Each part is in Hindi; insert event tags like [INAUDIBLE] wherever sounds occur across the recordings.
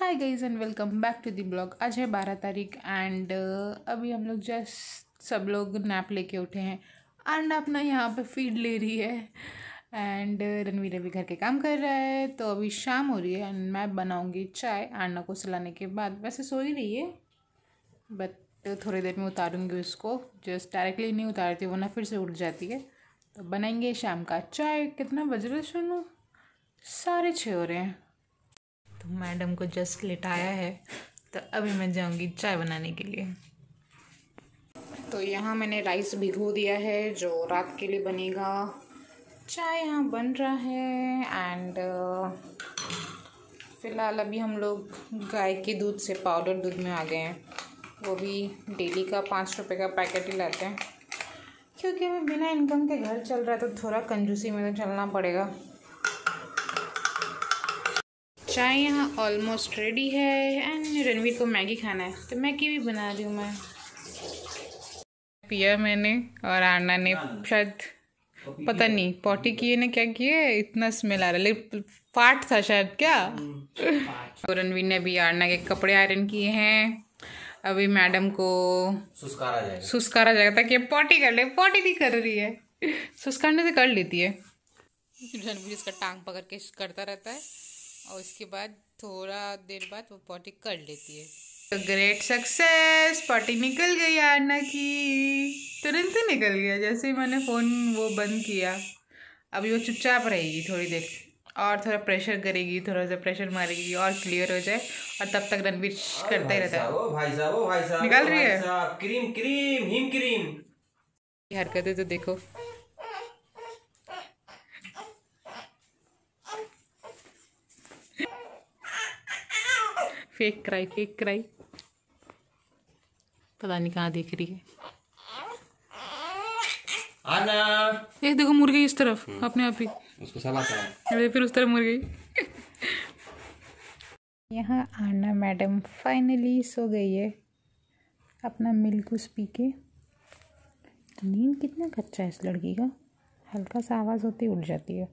Hi guys and welcome back to the blog आज है बारह तारीख एंड uh, अभी हम लोग जस्ट सब लोग नैप लेके उठे हैं एंड अपना यहाँ पे फीड ले रही है एंड uh, रणवीर अभी घर के काम कर रहा है तो अभी शाम हो रही है एंड मैं बनाऊँगी चाय आना को सलाने के बाद वैसे सो ही रही है बट uh, थोड़ी देर में उतारूँगी उसको जस्ट डायरेक्टली नहीं उतारती वो ना फिर से उठ जाती है तो बनाएंगे शाम का चाय कितना बज रहा है सुनो साढ़े छः हो रहे हैं तो मैडम को जस्ट लिटाया है तो अभी मैं जाऊंगी चाय बनाने के लिए तो यहाँ मैंने राइस भिगो दिया है जो रात के लिए बनेगा चाय यहाँ बन रहा है एंड uh, फ़िलहाल अभी हम लोग गाय के दूध से पाउडर दूध में आ गए हैं वो भी डेली का पाँच रुपये का पैकेट ही लाते हैं क्योंकि अभी बिना इनकम के घर चल रहा है तो थोड़ा कंजूसी में तो चलना पड़ेगा चाय यहाँ ऑलमोस्ट रेडी है एंड रणवीर को मैगी खाना है तो मैगी भी बना रही हूँ मैं पिया मैंने और आना ने शायद पता नहीं पॉटी किए ने क्या किए इतना स्मेल आ रहा है फाट था शायद क्या और हम्म, [LAUGHS] तो रणवीर ने अभी आरना के कपड़े आयरन किए हैं अभी मैडम को सुस्कारा जाएगा सुस्कारा जाएगा ताकि पॉटी कर ले पॉटी नहीं कर रही है [LAUGHS] सुस्कारने से कर लेती है रणवीर इसका टांग पकड़ के करता रहता है और उसके बाद थोड़ा देर बाद वो पॉटी कर लेती है तो ग्रेट सक्सेस पॉटी निकल गई आना की तुरंत ही निकल गया जैसे ही मैंने फ़ोन वो बंद किया अभी वो चुपचाप रहेगी थोड़ी देर और थोड़ा प्रेशर करेगी थोड़ा सा प्रेशर मारेगी और क्लियर हो जाए और तब तक रणवीर करता ही रहता है भाई निकाल रही है क्रीम क्रीम हिम क्रीम हरकत है तो देखो फेक कराई फेक कराई पता नहीं कहाँ देख रही है आना ये देखो मुर्गी इस तरफ हम्म। अपने आप ही उसको सब आता है फिर उस तरफ मुर्गी यहाँ आना मैडम फाइनली सो गई है अपना मिल्क उस पी के नींद कितना कच्चा है इस लड़की का हल्का सा आवाज़ होती उठ जाती है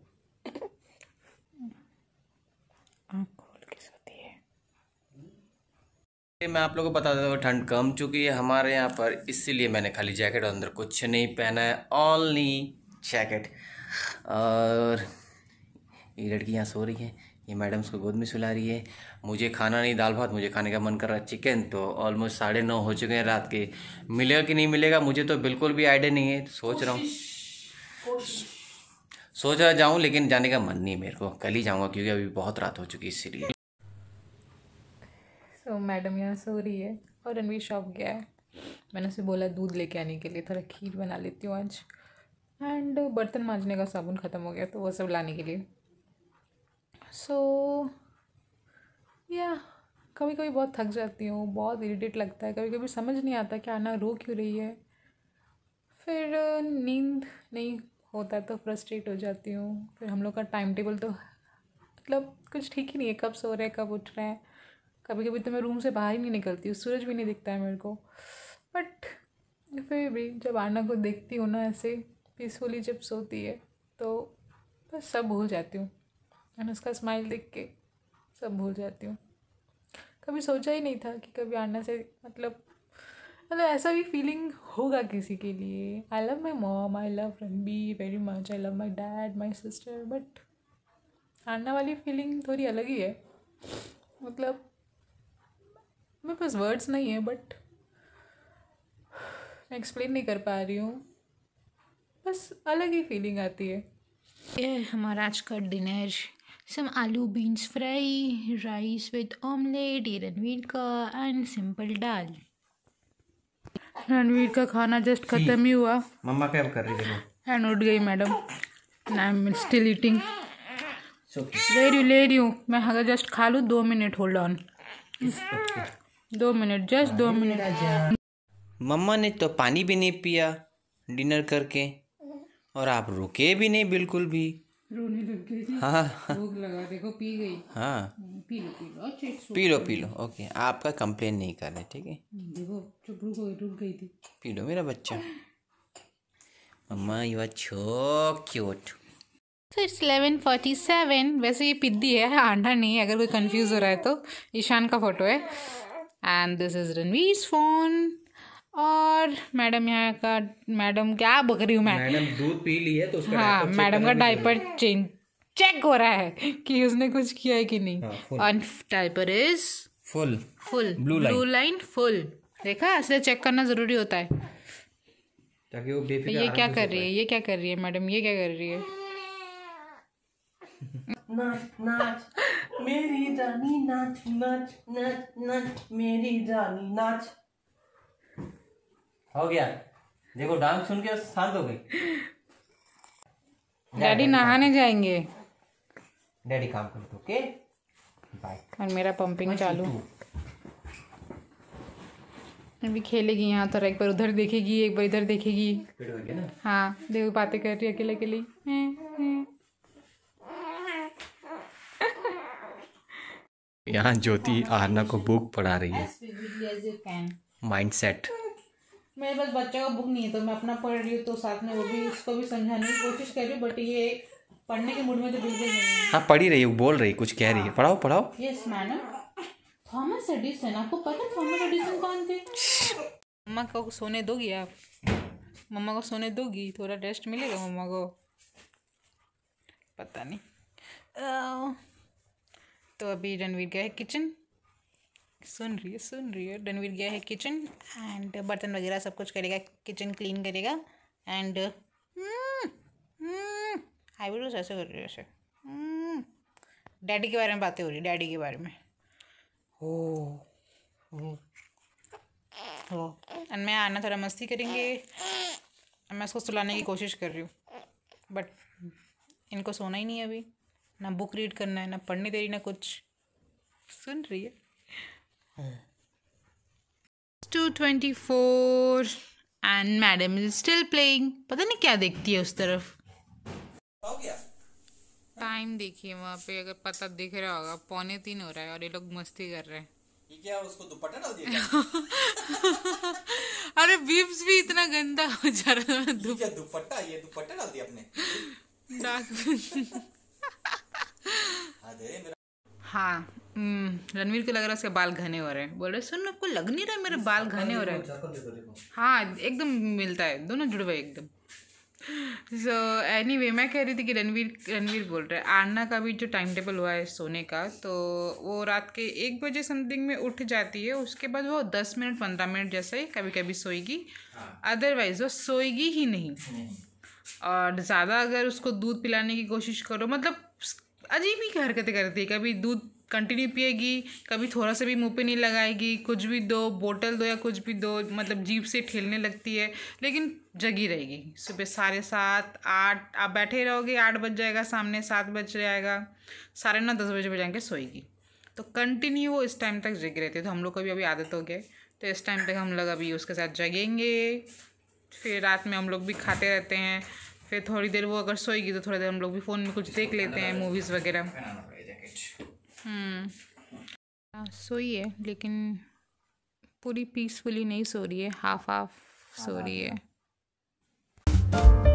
आँख कि मैं आप लोगों को बता देता हूँ ठंड कम चुकी है हमारे यहाँ पर इसीलिए मैंने खाली जैकेट और अंदर कुछ नहीं पहना है ऑनली जैकेट और ये लड़की यहाँ सो रही है ये मैडम उसको गोद में सुला रही है मुझे खाना नहीं दाल भात मुझे खाने का मन कर रहा है चिकन तो ऑलमोस्ट साढ़े नौ हो चुके हैं रात के मिलेगा कि नहीं मिलेगा मुझे तो बिल्कुल भी आइडिया नहीं है सोच रहा हूँ सोच रहा जाऊँ लेकिन जाने का मन नहीं मेरे को कल ही जाऊँगा क्योंकि अभी बहुत रात हो चुकी है इसीलिए तो मैडम यहाँ सो रही है और रणवीर शॉप गया है मैंने उसे बोला दूध लेके आने के लिए थोड़ा खीर बना लेती हूँ आज एंड बर्तन मांजने का साबुन ख़त्म हो गया तो वह सब लाने के लिए सो so, या yeah, कभी कभी बहुत थक जाती हूँ बहुत इरीटेट लगता है कभी कभी समझ नहीं आता कि आना रो क्यों रही है फिर नींद नहीं होता तो फ्रस्ट्रेट हो जाती हूँ फिर हम लोग का टाइम टेबल तो मतलब कुछ ठीक ही नहीं है कब सो रहे हैं कब उठ रहे हैं कभी कभी तो मैं रूम से बाहर ही नहीं निकलती हूँ सूरज भी नहीं दिखता है मेरे को बट फिर भी जब आना को देखती हूँ ना ऐसे पीसफुली जब सोती है तो बस सब भूल जाती हूँ एंड उसका स्माइल देख के सब भूल जाती हूँ कभी सोचा ही नहीं था कि कभी आना से मतलब मतलब ऐसा भी फीलिंग होगा किसी के लिए I love my mom I love Ranveer very much I love my dad my sister but आना वाली फीलिंग थोड़ी अलग ही है मतलब मेरे पास वर्ड्स नहीं है बट मैं एक्सप्लेन नहीं कर पा रही हूँ बस अलग ही फीलिंग आती है ये हमारा आज का dinner some aloo beans fry, rice with omelette, Ranveer का एंड सिंपल दाल रणवीर का खाना जस्ट खत्म ही हुआ मम्मा क्या कर रही है एंड उठ गई madam I am still eating ले रही हूँ ले रही हूँ मैं अगर जस्ट खा लूँ दो मिनट होल्ड ऑन दो मिनट जस्ट दो मिनट मम्मा ने तो पानी भी नहीं पिया डिनर करके और आप रुके भी नहीं बिल्कुल भी रोने लग गए हाँ। भूख लगा देखो पी गई हाँ हम्म, पी लो पी लो अच्छा पी लो पी लो ओके आपका कंप्लेन नहीं कर रहे ठीक है हम्म, देखो चुप रुक गई रुक गई थी पी लो मेरा बच्चा mamma you are so cute तो इट्स इलेवन फोर्टी सेवन वैसे ये पिद्दी है आंडा नहीं है अगर कोई कंफ्यूज हो रहा है तो ईशान का फोटो है and this is Ranveer phone और मैडम यहाँ का मैडम क्या बक रही हूँ मैं मैडम दूध पी ली है तो उसका हाँ मैडम का डायपर चेंज चेक हो रहा है कि उसने कुछ किया है कि नहीं हाँ, और diaper is full full blue line blue line full देखा इसलिए चेक करना जरूरी होता है ताकि वो बेबी ये क्या कर रही है ये क्या कर रही है मैडम ये क्या कर रही है मेरी रानी नाच नाच नाच नाच मेरी रानी नाच हो गया देखो डांस सुन के शांत हो गई [LAUGHS] डैडी नहाने जाएंगे डैडी काम कर ओके बाय और मेरा पंपिंग चालू अभी खेलेगी यहाँ तो एक बार उधर देखेगी एक बार इधर देखेगी हाँ देखो बातें कर रही है अकेले अकेले यहाँ ज्योति आहना को बुक पढ़ा रही है माइंड सेट मेरे पास बच्चों का बुक नहीं है तो मैं अपना पढ़ रही हूँ तो साथ में वो भी उसको भी समझाने की कोशिश कर रही हूँ बट ये पढ़ने के मूड में तो बिल्कुल नहीं है हाँ पढ़ी रही हूँ बोल रही कुछ कह रही है पढ़ाओ पढ़ाओ यस मैडम थॉमस एडिसन आपको पता थॉमस एडिसन कौन थे मम्मा को सोने दोगी आप मम्मा को सोने दोगी थोड़ा रेस्ट मिलेगा मम्मा को पता नहीं तो अभी रणवीर गया है किचन सुन रही है सुन रही है रणवीर गया है किचन एंड बर्तन वगैरह सब कुछ करेगा किचन क्लीन करेगा एंड वो हम्म, हम्म, ऐसे कर रही है ऐसे डैडी हम्म, के बारे में बातें हो रही है डैडी के बारे में हो एंड मैं आना थोड़ा मस्ती करेंगे मैं उसको सुलाने की कोशिश कर रही हूँ बट इनको सोना ही नहीं है अभी ना बुक रीड करना है ना पढ़ने दे रही ना कुछ सुन रही है two twenty four and madam is still playing पता नहीं क्या देखती है उस तरफ टाइम देखिए वहाँ पे अगर पता दिख रहा होगा पौने तीन हो रहा है और ये लोग मस्ती कर रहे हैं ये क्या उसको दुपट्टा डाल दिया [LAUGHS] अरे बीब्स भी इतना गंदा हो जा रहा है दुपट्टा ये दुपट्टा डाल दिया अपने [LAUGHS] [LAUGHS] हाँ हम्म, रणवीर को लग रहा है उसके बाल घने हो रहे हैं बोल रहे सुन आपको लग नहीं रहा मेरे बाल घने हो रहे हैं हाँ एकदम मिलता है दोनों जुड़ एकदम सो एनी वे मैं कह रही थी कि रणवीर रणवीर बोल रहे हैं आना का भी जो टाइम टेबल हुआ है सोने का तो वो रात के एक बजे समथिंग में उठ जाती है उसके बाद वो दस मिनट पंद्रह मिनट जैसे ही कभी कभी सोएगी अदरवाइज हाँ। वो सोएगी ही नहीं और ज़्यादा अगर उसको दूध पिलाने की कोशिश करो मतलब अजीब ही हरकतें करती है कभी दूध कंटिन्यू पिएगी कभी थोड़ा सा भी मुंह पे नहीं लगाएगी कुछ भी दो बोतल दो या कुछ भी दो मतलब जीप से ठेलने लगती है लेकिन जगी रहेगी सुबह साढ़े सात आठ आप बैठे रहोगे आठ बज जाएगा सामने सात बज जाएगा साढ़े नौ दस बजे बजाएंगे सोएगी तो कंटिन्यू वो इस टाइम तक जगी रहती है तो हम लोग को भी अभी आदत हो गया तो इस टाइम तक हम लोग अभी उसके साथ जगेंगे फिर रात में हम लोग भी खाते रहते हैं फिर थोड़ी देर वो अगर सोएगी तो थोड़ी देर हम लोग भी फ़ोन में कुछ देख लेते हैं मूवीज़ वगैरह हम्म। हाँ, सोई है लेकिन पूरी पीसफुली नहीं सो रही है हाफ हाफ सो रही है